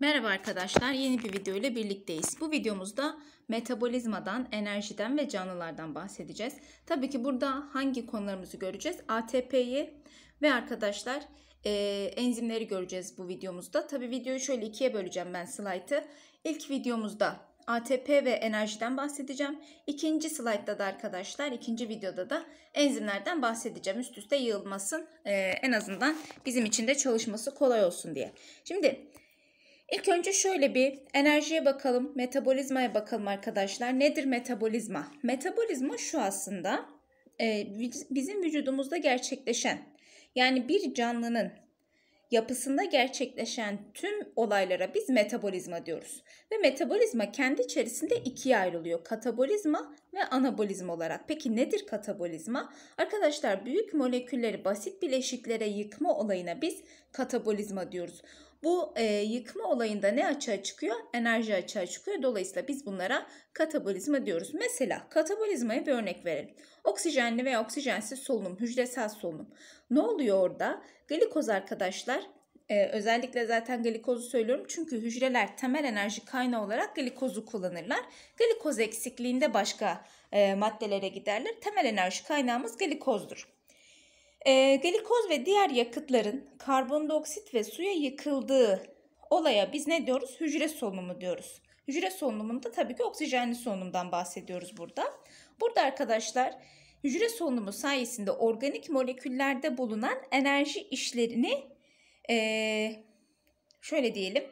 Merhaba arkadaşlar, yeni bir video ile birlikteyiz. Bu videomuzda metabolizmadan, enerjiden ve canlılardan bahsedeceğiz. Tabii ki burada hangi konularımızı göreceğiz? ATP'yi ve arkadaşlar e, enzimleri göreceğiz bu videomuzda. Tabii videoyu şöyle ikiye böleceğim ben slaytı. İlk videomuzda ATP ve enerjiden bahsedeceğim. İkinci slaytta da arkadaşlar, ikinci videoda da enzimlerden bahsedeceğim. Üst üste yığılmasın, e, en azından bizim için de çalışması kolay olsun diye. Şimdi... İlk önce şöyle bir enerjiye bakalım, metabolizmaya bakalım arkadaşlar. Nedir metabolizma? Metabolizma şu aslında e, bizim vücudumuzda gerçekleşen yani bir canlının yapısında gerçekleşen tüm olaylara biz metabolizma diyoruz. Ve metabolizma kendi içerisinde ikiye ayrılıyor. Katabolizma ve anabolizma olarak. Peki nedir katabolizma? Arkadaşlar büyük molekülleri basit bileşiklere yıkma olayına biz katabolizma diyoruz. Bu e, yıkma olayında ne açığa çıkıyor? Enerji açığa çıkıyor. Dolayısıyla biz bunlara katabolizma diyoruz. Mesela katabolizmaya bir örnek verelim. Oksijenli veya oksijensiz solunum, hücresel solunum. Ne oluyor orada? Glikoz arkadaşlar ee, özellikle zaten glikozu söylüyorum çünkü hücreler temel enerji kaynağı olarak glikozu kullanırlar. Glikoz eksikliğinde başka e, maddelere giderler. Temel enerji kaynağımız glikozdur. E, glikoz ve diğer yakıtların karbondioksit ve suya yıkıldığı olaya biz ne diyoruz? Hücre solunumu diyoruz. Hücre solunumunda tabii ki oksijenli solunumdan bahsediyoruz burada. Burada arkadaşlar hücre solunumu sayesinde organik moleküllerde bulunan enerji işlerini e, şöyle diyelim.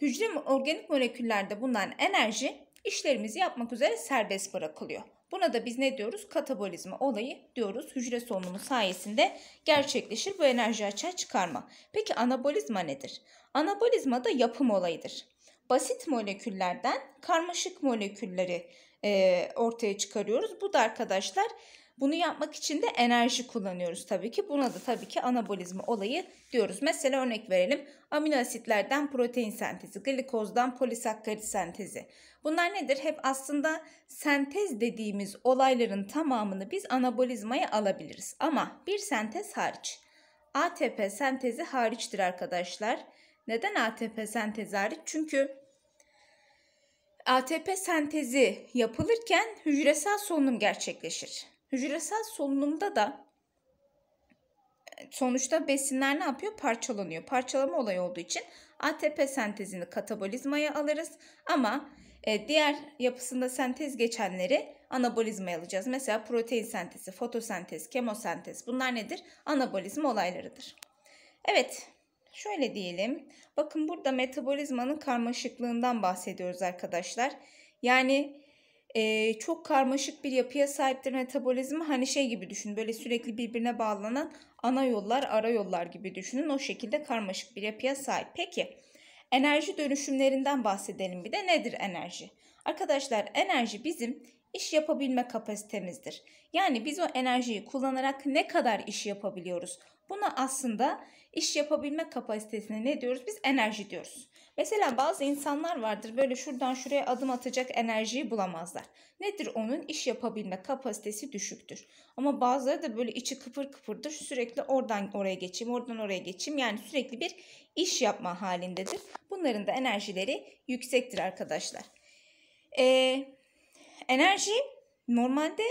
Hücre organik moleküllerde bulunan enerji işlerimizi yapmak üzere serbest bırakılıyor. Buna da biz ne diyoruz? Katabolizma olayı diyoruz. Hücre solunumu sayesinde gerçekleşir bu enerji açığa çıkarma. Peki anabolizma nedir? Anabolizma da yapım olayıdır. Basit moleküllerden karmaşık molekülleri e, ortaya çıkarıyoruz. Bu da arkadaşlar bunu yapmak için de enerji kullanıyoruz tabii ki. Buna da tabii ki anabolizma olayı diyoruz. Mesela örnek verelim. Amino asitlerden protein sentezi, glikozdan polisakkarit sentezi. Bunlar nedir? Hep aslında sentez dediğimiz olayların tamamını biz anabolizmaya alabiliriz. Ama bir sentez hariç. ATP sentezi hariçtir arkadaşlar. Neden ATP sentezi hariç? Çünkü ATP sentezi yapılırken hücresel solunum gerçekleşir. Hücresel solunumda da sonuçta besinler ne yapıyor? Parçalanıyor. Parçalama olayı olduğu için ATP sentezini katabolizmaya alırız ama e, diğer yapısında sentez geçenleri anabolizmaya alacağız. Mesela protein sentezi, fotosentez, kemosentez bunlar nedir? Anabolizma olaylarıdır. Evet şöyle diyelim. Bakın burada metabolizmanın karmaşıklığından bahsediyoruz arkadaşlar. Yani e, çok karmaşık bir yapıya sahiptir metabolizma. Hani şey gibi düşün böyle sürekli birbirine bağlanan ana yollar ara yollar gibi düşünün. O şekilde karmaşık bir yapıya sahip. Peki enerji dönüşümlerinden bahsedelim bir de nedir enerji? Arkadaşlar enerji bizim iş yapabilme kapasitemizdir. Yani biz o enerjiyi kullanarak ne kadar iş yapabiliyoruz? Buna aslında iş yapabilme kapasitesine ne diyoruz? Biz enerji diyoruz. Mesela bazı insanlar vardır böyle şuradan şuraya adım atacak enerjiyi bulamazlar. Nedir onun? iş yapabilme kapasitesi düşüktür. Ama bazıları da böyle içi kıpır kıpırdır. Sürekli oradan oraya geçeyim, oradan oraya geçeyim. Yani sürekli bir iş yapma halindedir. Bunların da enerjileri yüksektir arkadaşlar. Ee, enerji normalde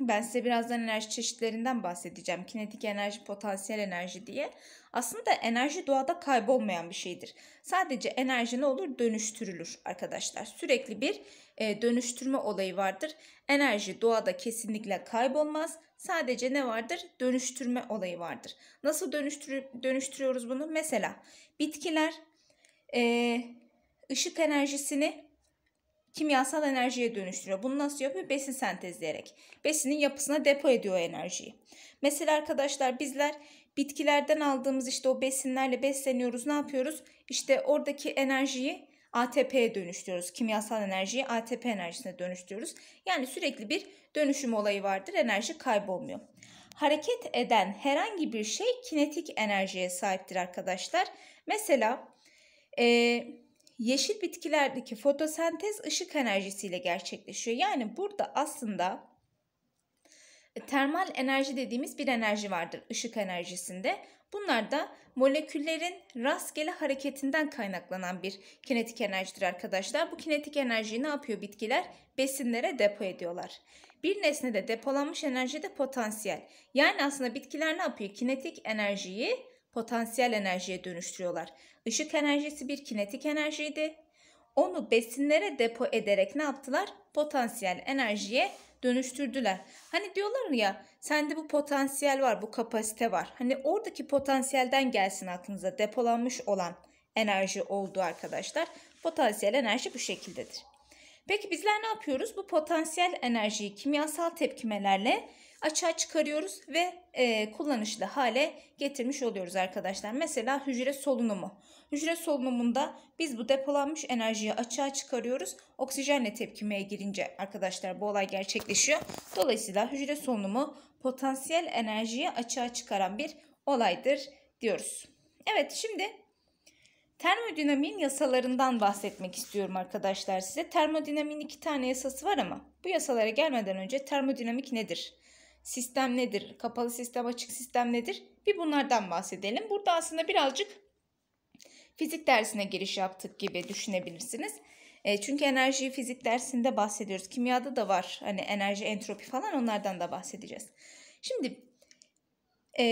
ben size birazdan enerji çeşitlerinden bahsedeceğim. Kinetik enerji, potansiyel enerji diye. Aslında enerji doğada kaybolmayan bir şeydir. Sadece enerji ne olur? Dönüştürülür arkadaşlar. Sürekli bir e, dönüştürme olayı vardır. Enerji doğada kesinlikle kaybolmaz. Sadece ne vardır? Dönüştürme olayı vardır. Nasıl dönüştür dönüştürüyoruz bunu? Mesela bitkiler e, ışık enerjisini kimyasal enerjiye dönüştürüyor. Bunu nasıl yapıyor? Besin sentezleyerek. Besinin yapısına depo ediyor enerjiyi. Mesela arkadaşlar bizler bitkilerden aldığımız işte o besinlerle besleniyoruz. Ne yapıyoruz? İşte oradaki enerjiyi ATP'ye dönüştürüyoruz. Kimyasal enerjiyi ATP enerjisine dönüştürüyoruz. Yani sürekli bir dönüşüm olayı vardır. Enerji kaybolmuyor. Hareket eden herhangi bir şey kinetik enerjiye sahiptir arkadaşlar. Mesela ee, yeşil bitkilerdeki fotosentez ışık enerjisiyle gerçekleşiyor. Yani burada aslında e, termal enerji dediğimiz bir enerji vardır ışık enerjisinde. Bunlar da moleküllerin rastgele hareketinden kaynaklanan bir kinetik enerjidir arkadaşlar. Bu kinetik enerjiyi ne yapıyor bitkiler? Besinlere depo ediyorlar. Bir nesnede depolanmış enerji de potansiyel. Yani aslında bitkiler ne yapıyor? Kinetik enerjiyi potansiyel enerjiye dönüştürüyorlar. Işık enerjisi bir kinetik enerjiydi. Onu besinlere depo ederek ne yaptılar? Potansiyel enerjiye dönüştürdüler. Hani diyorlar ya sende bu potansiyel var, bu kapasite var. Hani oradaki potansiyelden gelsin aklınıza depolanmış olan enerji oldu arkadaşlar. Potansiyel enerji bu şekildedir. Peki bizler ne yapıyoruz? Bu potansiyel enerjiyi kimyasal tepkimelerle açığa çıkarıyoruz ve e, kullanışlı hale getirmiş oluyoruz arkadaşlar. Mesela hücre solunumu. Hücre solunumunda biz bu depolanmış enerjiyi açığa çıkarıyoruz. Oksijenle tepkimeye girince arkadaşlar bu olay gerçekleşiyor. Dolayısıyla hücre solunumu potansiyel enerjiyi açığa çıkaran bir olaydır diyoruz. Evet şimdi Termodinamiğin yasalarından bahsetmek istiyorum arkadaşlar size. Termodinamiğin iki tane yasası var ama bu yasalara gelmeden önce termodinamik nedir? sistem nedir? Kapalı sistem, açık sistem nedir? Bir bunlardan bahsedelim. Burada aslında birazcık fizik dersine giriş yaptık gibi düşünebilirsiniz. E, çünkü enerjiyi fizik dersinde bahsediyoruz. Kimyada da var hani enerji, entropi falan onlardan da bahsedeceğiz. Şimdi e,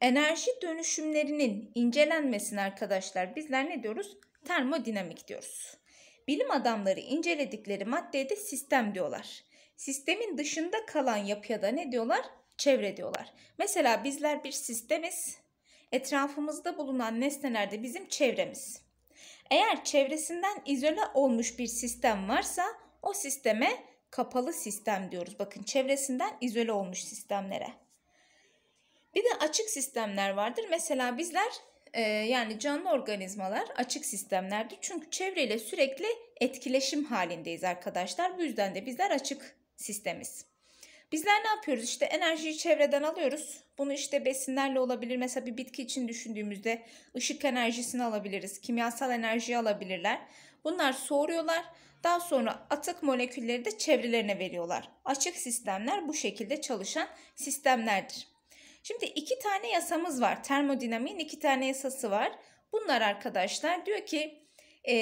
enerji dönüşümlerinin incelenmesini arkadaşlar bizler ne diyoruz? Termodinamik diyoruz. Bilim adamları inceledikleri maddeye de sistem diyorlar sistemin dışında kalan yapıya da ne diyorlar? Çevre diyorlar. Mesela bizler bir sistemiz. Etrafımızda bulunan nesneler de bizim çevremiz. Eğer çevresinden izole olmuş bir sistem varsa o sisteme kapalı sistem diyoruz. Bakın çevresinden izole olmuş sistemlere. Bir de açık sistemler vardır. Mesela bizler e, yani canlı organizmalar açık sistemlerdir. Çünkü çevreyle sürekli etkileşim halindeyiz arkadaşlar. Bu yüzden de bizler açık sistemiz. Bizler ne yapıyoruz? İşte enerjiyi çevreden alıyoruz. Bunu işte besinlerle olabilir. Mesela bir bitki için düşündüğümüzde ışık enerjisini alabiliriz. Kimyasal enerjiyi alabilirler. Bunlar soğuruyorlar. Daha sonra atık molekülleri de çevrelerine veriyorlar. Açık sistemler bu şekilde çalışan sistemlerdir. Şimdi iki tane yasamız var. Termodinamiğin iki tane yasası var. Bunlar arkadaşlar diyor ki e,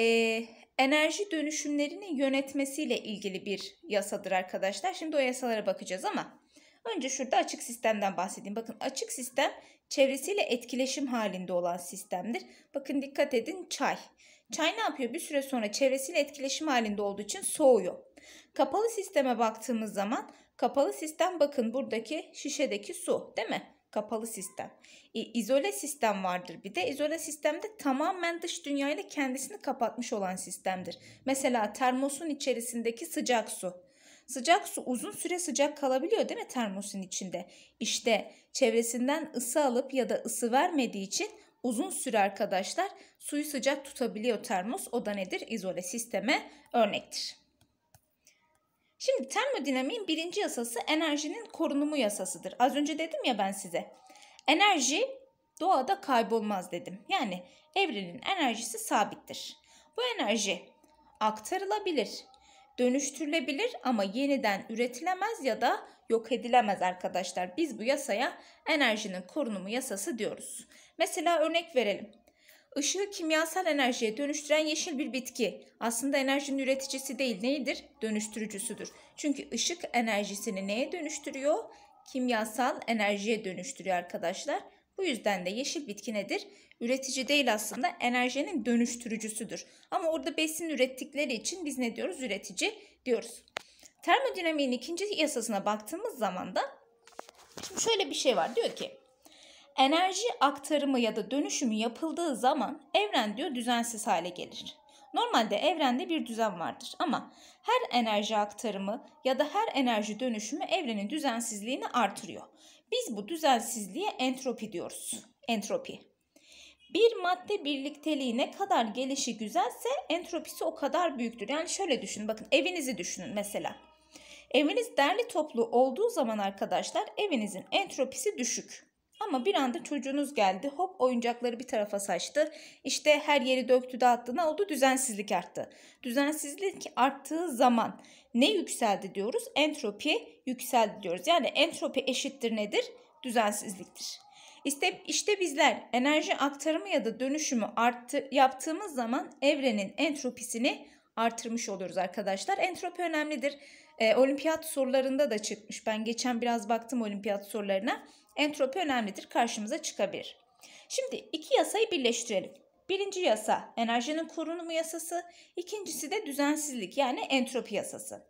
enerji dönüşümlerinin yönetmesiyle ilgili bir yasadır arkadaşlar. Şimdi o yasalara bakacağız ama önce şurada açık sistemden bahsedeyim. Bakın açık sistem çevresiyle etkileşim halinde olan sistemdir. Bakın dikkat edin çay. Çay ne yapıyor? Bir süre sonra çevresiyle etkileşim halinde olduğu için soğuyor. Kapalı sisteme baktığımız zaman kapalı sistem bakın buradaki şişedeki su değil mi? kapalı sistem. E, izole sistem vardır bir de. İzole sistemde tamamen dış dünyayla kendisini kapatmış olan sistemdir. Mesela termosun içerisindeki sıcak su. Sıcak su uzun süre sıcak kalabiliyor değil mi termosun içinde? İşte çevresinden ısı alıp ya da ısı vermediği için uzun süre arkadaşlar suyu sıcak tutabiliyor termos. O da nedir? İzole sisteme örnektir. Şimdi termodinamiğin birinci yasası enerjinin korunumu yasasıdır. Az önce dedim ya ben size. Enerji doğada kaybolmaz dedim. Yani evrenin enerjisi sabittir. Bu enerji aktarılabilir, dönüştürülebilir ama yeniden üretilemez ya da yok edilemez arkadaşlar. Biz bu yasaya enerjinin korunumu yasası diyoruz. Mesela örnek verelim. Işığı kimyasal enerjiye dönüştüren yeşil bir bitki. Aslında enerjinin üreticisi değil neyidir? Dönüştürücüsüdür. Çünkü ışık enerjisini neye dönüştürüyor? Kimyasal enerjiye dönüştürüyor arkadaşlar. Bu yüzden de yeşil bitki nedir? Üretici değil aslında enerjinin dönüştürücüsüdür. Ama orada besin ürettikleri için biz ne diyoruz? Üretici diyoruz. Termodinamiğin ikinci yasasına baktığımız zaman da şimdi şöyle bir şey var. Diyor ki enerji aktarımı ya da dönüşümü yapıldığı zaman evren diyor düzensiz hale gelir. Normalde evrende bir düzen vardır ama her enerji aktarımı ya da her enerji dönüşümü evrenin düzensizliğini artırıyor. Biz bu düzensizliğe entropi diyoruz. Entropi. Bir madde birlikteliği ne kadar gelişi güzelse entropisi o kadar büyüktür. Yani şöyle düşünün bakın evinizi düşünün mesela. Eviniz derli toplu olduğu zaman arkadaşlar evinizin entropisi düşük. Ama bir anda çocuğunuz geldi hop oyuncakları bir tarafa saçtı. İşte her yeri döktü dağıttı ne oldu? Düzensizlik arttı. Düzensizlik arttığı zaman ne yükseldi diyoruz? Entropi yükseldi diyoruz. Yani entropi eşittir nedir? Düzensizliktir. İşte, işte bizler enerji aktarımı ya da dönüşümü arttı, yaptığımız zaman evrenin entropisini artırmış oluyoruz arkadaşlar. Entropi önemlidir. E, olimpiyat sorularında da çıkmış. Ben geçen biraz baktım olimpiyat sorularına. Entropi önemlidir. Karşımıza çıkabilir. Şimdi iki yasayı birleştirelim. Birinci yasa enerjinin korunumu yasası. İkincisi de düzensizlik yani entropi yasası.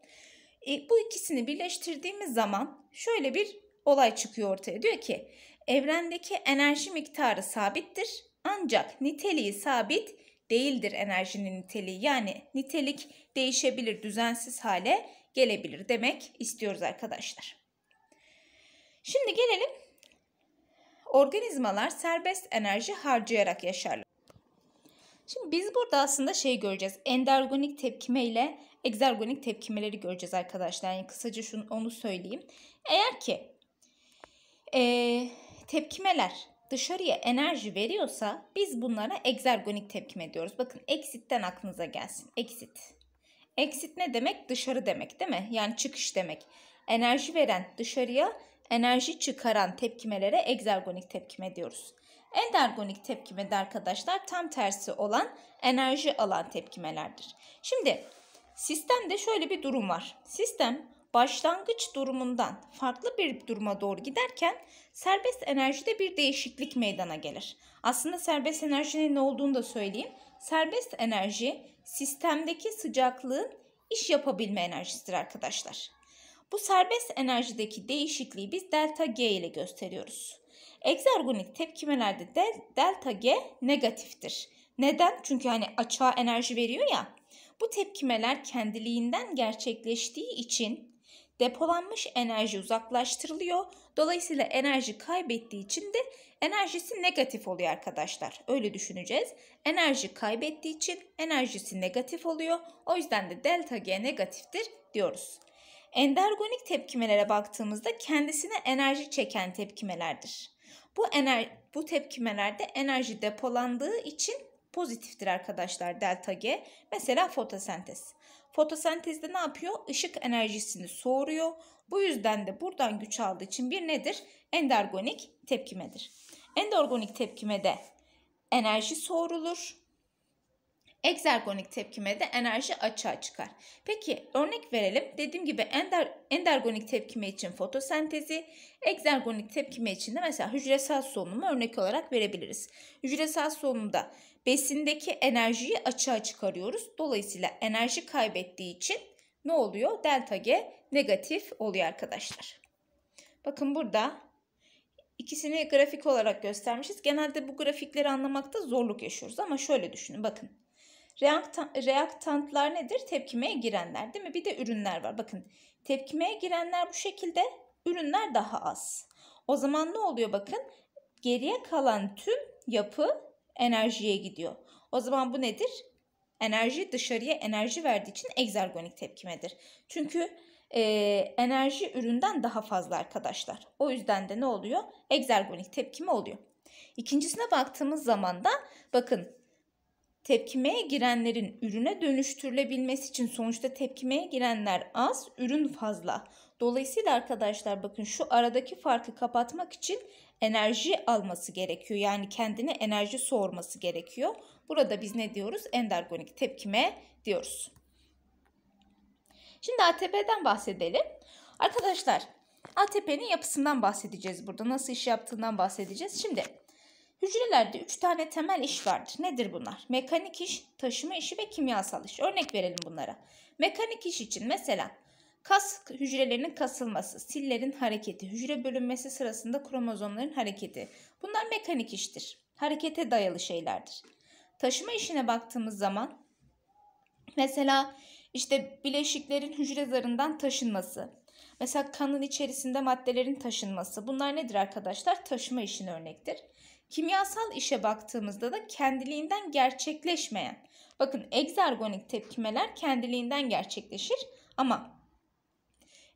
E, bu ikisini birleştirdiğimiz zaman şöyle bir olay çıkıyor ortaya. Diyor ki evrendeki enerji miktarı sabittir ancak niteliği sabit değildir enerjinin niteliği. Yani nitelik değişebilir, düzensiz hale gelebilir demek istiyoruz arkadaşlar. Şimdi gelelim organizmalar serbest enerji harcayarak yaşarlar. Şimdi biz burada aslında şey göreceğiz. Endergonik tepkime ile egzergonik tepkimeleri göreceğiz arkadaşlar. Yani kısaca şunu onu söyleyeyim. Eğer ki e, tepkimeler dışarıya enerji veriyorsa biz bunlara egzergonik tepkim ediyoruz. Bakın exit'ten aklınıza gelsin. Exit. Exit ne demek? Dışarı demek değil mi? Yani çıkış demek. Enerji veren dışarıya enerji çıkaran tepkimelere egzergonik tepkime diyoruz. Endergonik tepkime de arkadaşlar tam tersi olan enerji alan tepkimelerdir. Şimdi sistemde şöyle bir durum var. Sistem başlangıç durumundan farklı bir duruma doğru giderken serbest enerjide bir değişiklik meydana gelir. Aslında serbest enerjinin ne olduğunu da söyleyeyim. Serbest enerji sistemdeki sıcaklığın iş yapabilme enerjisidir arkadaşlar. Bu serbest enerjideki değişikliği biz delta G ile gösteriyoruz. Egzergonik tepkimelerde de delta G negatiftir. Neden? Çünkü hani açığa enerji veriyor ya. Bu tepkimeler kendiliğinden gerçekleştiği için depolanmış enerji uzaklaştırılıyor. Dolayısıyla enerji kaybettiği için de enerjisi negatif oluyor arkadaşlar. Öyle düşüneceğiz. Enerji kaybettiği için enerjisi negatif oluyor. O yüzden de delta G negatiftir diyoruz. Endergonik tepkimelere baktığımızda kendisine enerji çeken tepkimelerdir. Bu, ener bu tepkimelerde enerji depolandığı için pozitiftir arkadaşlar delta G. Mesela fotosentez fotosentezde ne yapıyor? Işık enerjisini soğuruyor. Bu yüzden de buradan güç aldığı için bir nedir? Endergonik tepkimedir. Endergonik tepkimede enerji soğurulur. Egzergonik de enerji açığa çıkar. Peki örnek verelim. Dediğim gibi ender, endergonik tepkime için fotosentezi, egzergonik tepkime için de mesela hücresel solunumu örnek olarak verebiliriz. Hücresel solunumda besindeki enerjiyi açığa çıkarıyoruz. Dolayısıyla enerji kaybettiği için ne oluyor? Delta G negatif oluyor arkadaşlar. Bakın burada ikisini grafik olarak göstermişiz. Genelde bu grafikleri anlamakta zorluk yaşıyoruz ama şöyle düşünün bakın. Reaktan, reaktantlar nedir? Tepkimeye girenler değil mi? Bir de ürünler var. Bakın tepkimeye girenler bu şekilde ürünler daha az. O zaman ne oluyor bakın? Geriye kalan tüm yapı enerjiye gidiyor. O zaman bu nedir? Enerji dışarıya enerji verdiği için egzergonik tepkimedir. Çünkü e, enerji üründen daha fazla arkadaşlar. O yüzden de ne oluyor? Egzergonik tepkime oluyor. İkincisine baktığımız zaman da bakın tepkimeye girenlerin ürüne dönüştürülebilmesi için sonuçta tepkimeye girenler az, ürün fazla. Dolayısıyla arkadaşlar bakın şu aradaki farkı kapatmak için enerji alması gerekiyor. Yani kendine enerji sorması gerekiyor. Burada biz ne diyoruz? Endergonik tepkime diyoruz. Şimdi ATP'den bahsedelim. Arkadaşlar ATP'nin yapısından bahsedeceğiz burada. Nasıl iş yaptığından bahsedeceğiz. Şimdi Hücrelerde 3 tane temel iş vardır. Nedir bunlar? Mekanik iş, taşıma işi ve kimyasal iş. Örnek verelim bunlara. Mekanik iş için mesela kas hücrelerinin kasılması, sillerin hareketi, hücre bölünmesi sırasında kromozomların hareketi. Bunlar mekanik iştir. Harekete dayalı şeylerdir. Taşıma işine baktığımız zaman mesela işte bileşiklerin hücre zarından taşınması, mesela kanın içerisinde maddelerin taşınması. Bunlar nedir arkadaşlar? Taşıma işin örnektir. Kimyasal işe baktığımızda da kendiliğinden gerçekleşmeyen. Bakın egzergonik tepkimeler kendiliğinden gerçekleşir ama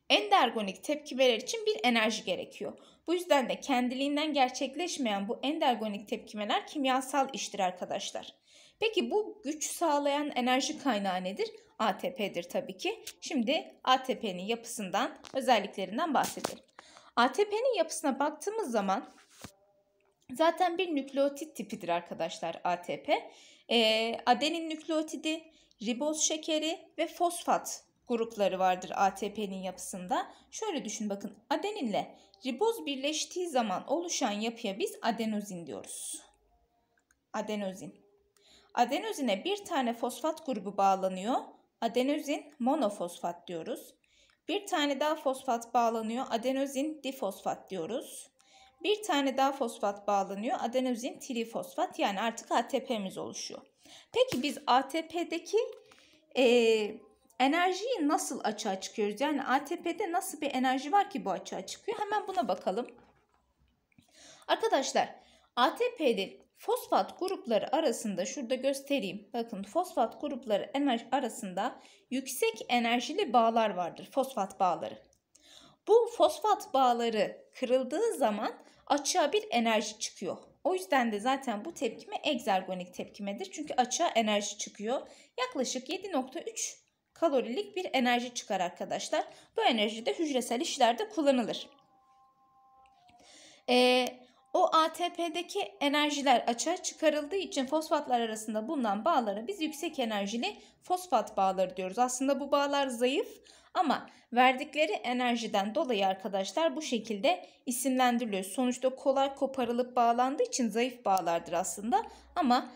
endergonik tepkimeler için bir enerji gerekiyor. Bu yüzden de kendiliğinden gerçekleşmeyen bu endergonik tepkimeler kimyasal iştir arkadaşlar. Peki bu güç sağlayan enerji kaynağı nedir? ATP'dir tabii ki. Şimdi ATP'nin yapısından, özelliklerinden bahsedelim. ATP'nin yapısına baktığımız zaman Zaten bir nükleotit tipidir arkadaşlar ATP. E, ee, adenin nükleotidi, riboz şekeri ve fosfat grupları vardır ATP'nin yapısında. Şöyle düşün bakın adeninle riboz birleştiği zaman oluşan yapıya biz adenozin diyoruz. Adenozin. Adenozine bir tane fosfat grubu bağlanıyor. Adenozin monofosfat diyoruz. Bir tane daha fosfat bağlanıyor. Adenozin difosfat diyoruz. Bir tane daha fosfat bağlanıyor. Adenozin trifosfat yani artık ATP'miz oluşuyor. Peki biz ATP'deki e, enerjiyi nasıl açığa çıkıyoruz? Yani ATP'de nasıl bir enerji var ki bu açığa çıkıyor? Hemen buna bakalım. Arkadaşlar ATP'de fosfat grupları arasında şurada göstereyim. Bakın fosfat grupları arasında yüksek enerjili bağlar vardır. Fosfat bağları. Bu fosfat bağları kırıldığı zaman açığa bir enerji çıkıyor. O yüzden de zaten bu tepkime egzergonik tepkimedir. Çünkü açığa enerji çıkıyor. Yaklaşık 7.3 kalorilik bir enerji çıkar arkadaşlar. Bu enerji de hücresel işlerde kullanılır. Ee, o ATP'deki enerjiler açığa çıkarıldığı için fosfatlar arasında bulunan bağlara biz yüksek enerjili fosfat bağları diyoruz. Aslında bu bağlar zayıf ama verdikleri enerjiden dolayı arkadaşlar bu şekilde isimlendiriliyor. Sonuçta kolay koparılıp bağlandığı için zayıf bağlardır aslında ama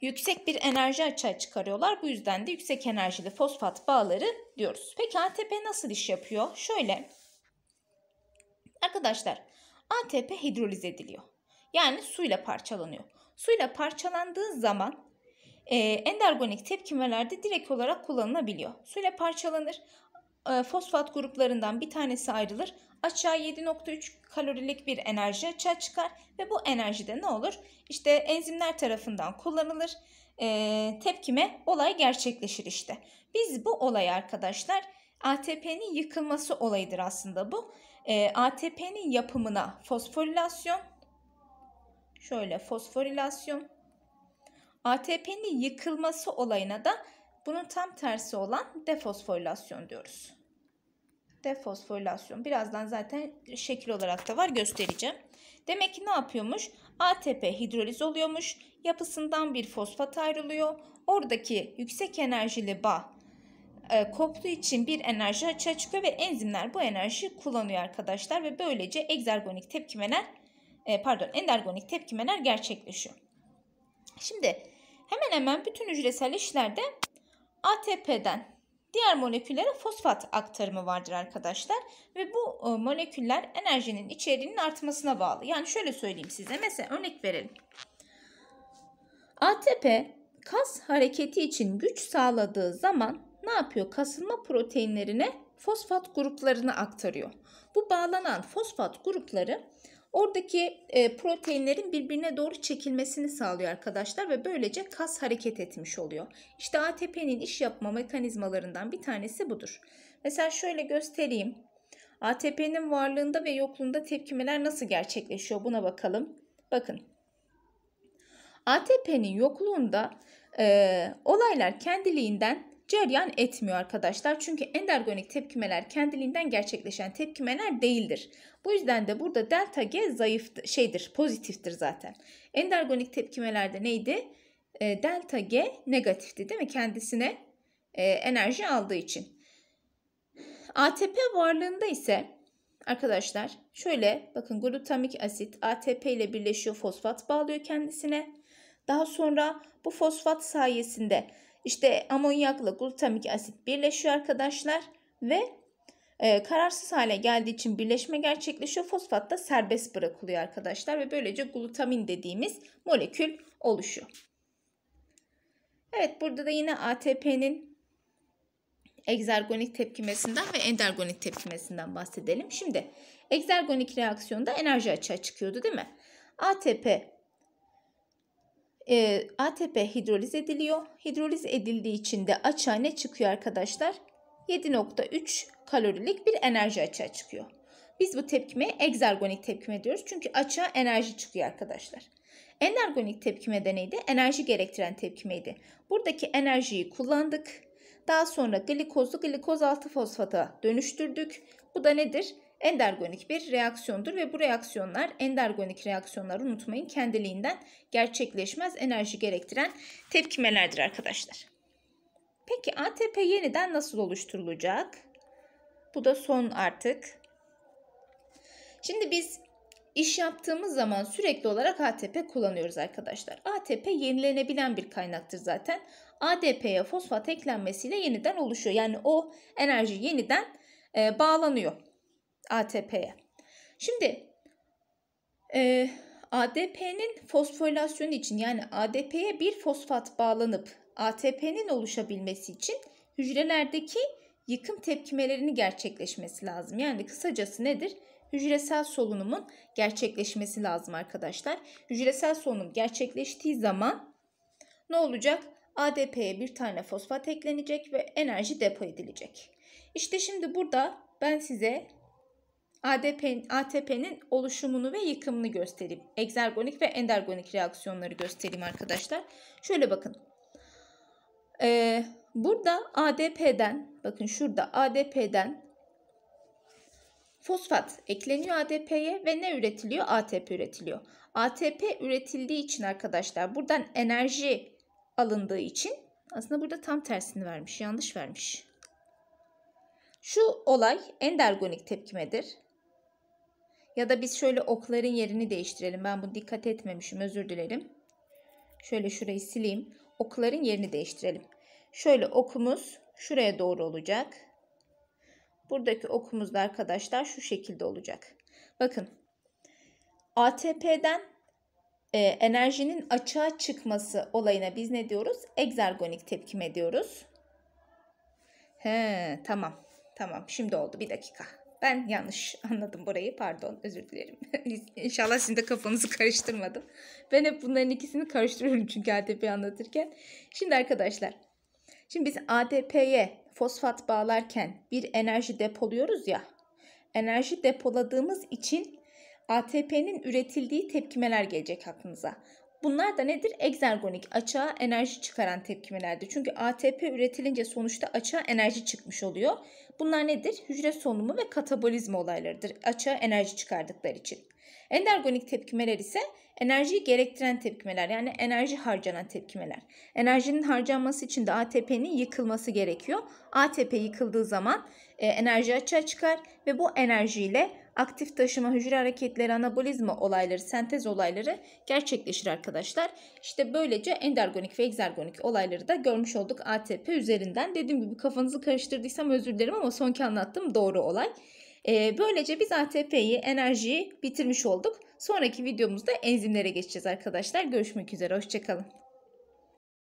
yüksek bir enerji açığa çıkarıyorlar. Bu yüzden de yüksek enerjili fosfat bağları diyoruz. Peki ATP nasıl iş yapıyor? Şöyle arkadaşlar ATP hidrolize ediliyor. Yani suyla parçalanıyor. Suyla parçalandığı zaman e, endergonik tepkimelerde direkt olarak kullanılabiliyor. Suyla parçalanır. E, fosfat gruplarından bir tanesi ayrılır. aşağı 7.3 kalorilik bir enerji açığa çıkar ve bu enerji de ne olur? İşte enzimler tarafından kullanılır. E, tepkime olay gerçekleşir işte. Biz bu olay arkadaşlar ATP'nin yıkılması olayıdır aslında bu. E, ATP'nin yapımına fosforilasyon, şöyle fosforilasyon, ATP'nin yıkılması olayına da bunun tam tersi olan defosforilasyon diyoruz de fosforilasyon. Birazdan zaten şekil olarak da var göstereceğim. Demek ki ne yapıyormuş? ATP hidroliz oluyormuş. Yapısından bir fosfat ayrılıyor. Oradaki yüksek enerjili bağ e, koptuğu için bir enerji açığa çıkıyor ve enzimler bu enerjiyi kullanıyor arkadaşlar ve böylece egzergonik tepkimeler e, pardon endergonik tepkimeler gerçekleşiyor. Şimdi hemen hemen bütün hücresel işlerde ATP'den diğer moleküllere fosfat aktarımı vardır arkadaşlar. Ve bu e, moleküller enerjinin içeriğinin artmasına bağlı. Yani şöyle söyleyeyim size. Mesela örnek verelim. ATP kas hareketi için güç sağladığı zaman ne yapıyor? Kasılma proteinlerine fosfat gruplarını aktarıyor. Bu bağlanan fosfat grupları Oradaki e, proteinlerin birbirine doğru çekilmesini sağlıyor arkadaşlar ve böylece kas hareket etmiş oluyor. İşte ATP'nin iş yapma mekanizmalarından bir tanesi budur. Mesela şöyle göstereyim. ATP'nin varlığında ve yokluğunda tepkimeler nasıl gerçekleşiyor buna bakalım. Bakın. ATP'nin yokluğunda e, olaylar kendiliğinden ceryan etmiyor arkadaşlar. Çünkü endergonik tepkimeler kendiliğinden gerçekleşen tepkimeler değildir. Bu yüzden de burada delta G zayıf şeydir, pozitiftir zaten. Endergonik tepkimelerde neydi? E, delta G negatifti değil mi? Kendisine e, enerji aldığı için. ATP varlığında ise arkadaşlar şöyle bakın glutamik asit ATP ile birleşiyor fosfat bağlıyor kendisine. Daha sonra bu fosfat sayesinde işte amonyakla glutamik asit birleşiyor arkadaşlar ve e, kararsız hale geldiği için birleşme gerçekleşiyor. Fosfat da serbest bırakılıyor arkadaşlar ve böylece glutamin dediğimiz molekül oluşuyor. Evet burada da yine ATP'nin egzergonik tepkimesinden ve endergonik tepkimesinden bahsedelim. Şimdi egzergonik reaksiyonda enerji açığa çıkıyordu değil mi? ATP e, ATP hidroliz ediliyor. Hidroliz edildiği için de açığa ne çıkıyor arkadaşlar? 7.3 kalorilik bir enerji açığa çıkıyor. Biz bu tepkime egzergonik tepkime diyoruz. Çünkü açığa enerji çıkıyor arkadaşlar. Energonik tepkime de neydi? Enerji gerektiren tepkimeydi. Buradaki enerjiyi kullandık. Daha sonra glikozlu glikoz 6 fosfata dönüştürdük. Bu da nedir? endergonik bir reaksiyondur ve bu reaksiyonlar endergonik reaksiyonlar unutmayın kendiliğinden gerçekleşmez enerji gerektiren tepkimelerdir arkadaşlar. Peki ATP yeniden nasıl oluşturulacak? Bu da son artık. Şimdi biz iş yaptığımız zaman sürekli olarak ATP kullanıyoruz arkadaşlar. ATP yenilenebilen bir kaynaktır zaten. ADP'ye fosfat eklenmesiyle yeniden oluşuyor. Yani o enerji yeniden e, bağlanıyor. ATP'ye. Şimdi e, ADP'nin fosforilasyonu için yani ADP'ye bir fosfat bağlanıp ATP'nin oluşabilmesi için hücrelerdeki yıkım tepkimelerini gerçekleşmesi lazım. Yani kısacası nedir? Hücresel solunumun gerçekleşmesi lazım arkadaşlar. Hücresel solunum gerçekleştiği zaman ne olacak? ADP'ye bir tane fosfat eklenecek ve enerji depo edilecek. İşte şimdi burada ben size ATP'nin oluşumunu ve yıkımını göstereyim. Egzergonik ve endergonik reaksiyonları göstereyim arkadaşlar. Şöyle bakın. Ee, burada ADP'den bakın şurada ADP'den fosfat ekleniyor ADP'ye ve ne üretiliyor? ATP üretiliyor. ATP üretildiği için arkadaşlar buradan enerji alındığı için aslında burada tam tersini vermiş. Yanlış vermiş. Şu olay endergonik tepkimedir. Ya da biz şöyle okların yerini değiştirelim. Ben bunu dikkat etmemişim özür dilerim. Şöyle şurayı sileyim. Okların yerini değiştirelim. Şöyle okumuz şuraya doğru olacak. Buradaki okumuz da arkadaşlar şu şekilde olacak. Bakın ATP'den e, enerjinin açığa çıkması olayına biz ne diyoruz? Egzergonik tepkime diyoruz. He, tamam. Tamam şimdi oldu bir dakika. Ben yanlış anladım burayı pardon özür dilerim. İnşallah sizin de kafanızı karıştırmadım. Ben hep bunların ikisini karıştırıyorum çünkü ATP anlatırken. Şimdi arkadaşlar şimdi biz ATP'ye fosfat bağlarken bir enerji depoluyoruz ya. Enerji depoladığımız için ATP'nin üretildiği tepkimeler gelecek aklınıza. Bunlar da nedir? Egzergonik açığa enerji çıkaran tepkimelerdir. Çünkü ATP üretilince sonuçta açığa enerji çıkmış oluyor. Bunlar nedir? Hücre solunumu ve katabolizma olaylarıdır. Açığa enerji çıkardıkları için. Endergonik tepkimeler ise enerjiyi gerektiren tepkimeler yani enerji harcanan tepkimeler. Enerjinin harcanması için de ATP'nin yıkılması gerekiyor. ATP yıkıldığı zaman e, enerji açığa çıkar ve bu enerjiyle aktif taşıma, hücre hareketleri, anabolizma olayları, sentez olayları gerçekleşir arkadaşlar. İşte böylece endergonik ve egzergonik olayları da görmüş olduk ATP üzerinden. Dediğim gibi kafanızı karıştırdıysam özür dilerim ama sonki anlattığım doğru olay. Ee, böylece biz ATP'yi, enerjiyi bitirmiş olduk. Sonraki videomuzda enzimlere geçeceğiz arkadaşlar. Görüşmek üzere, hoşçakalın.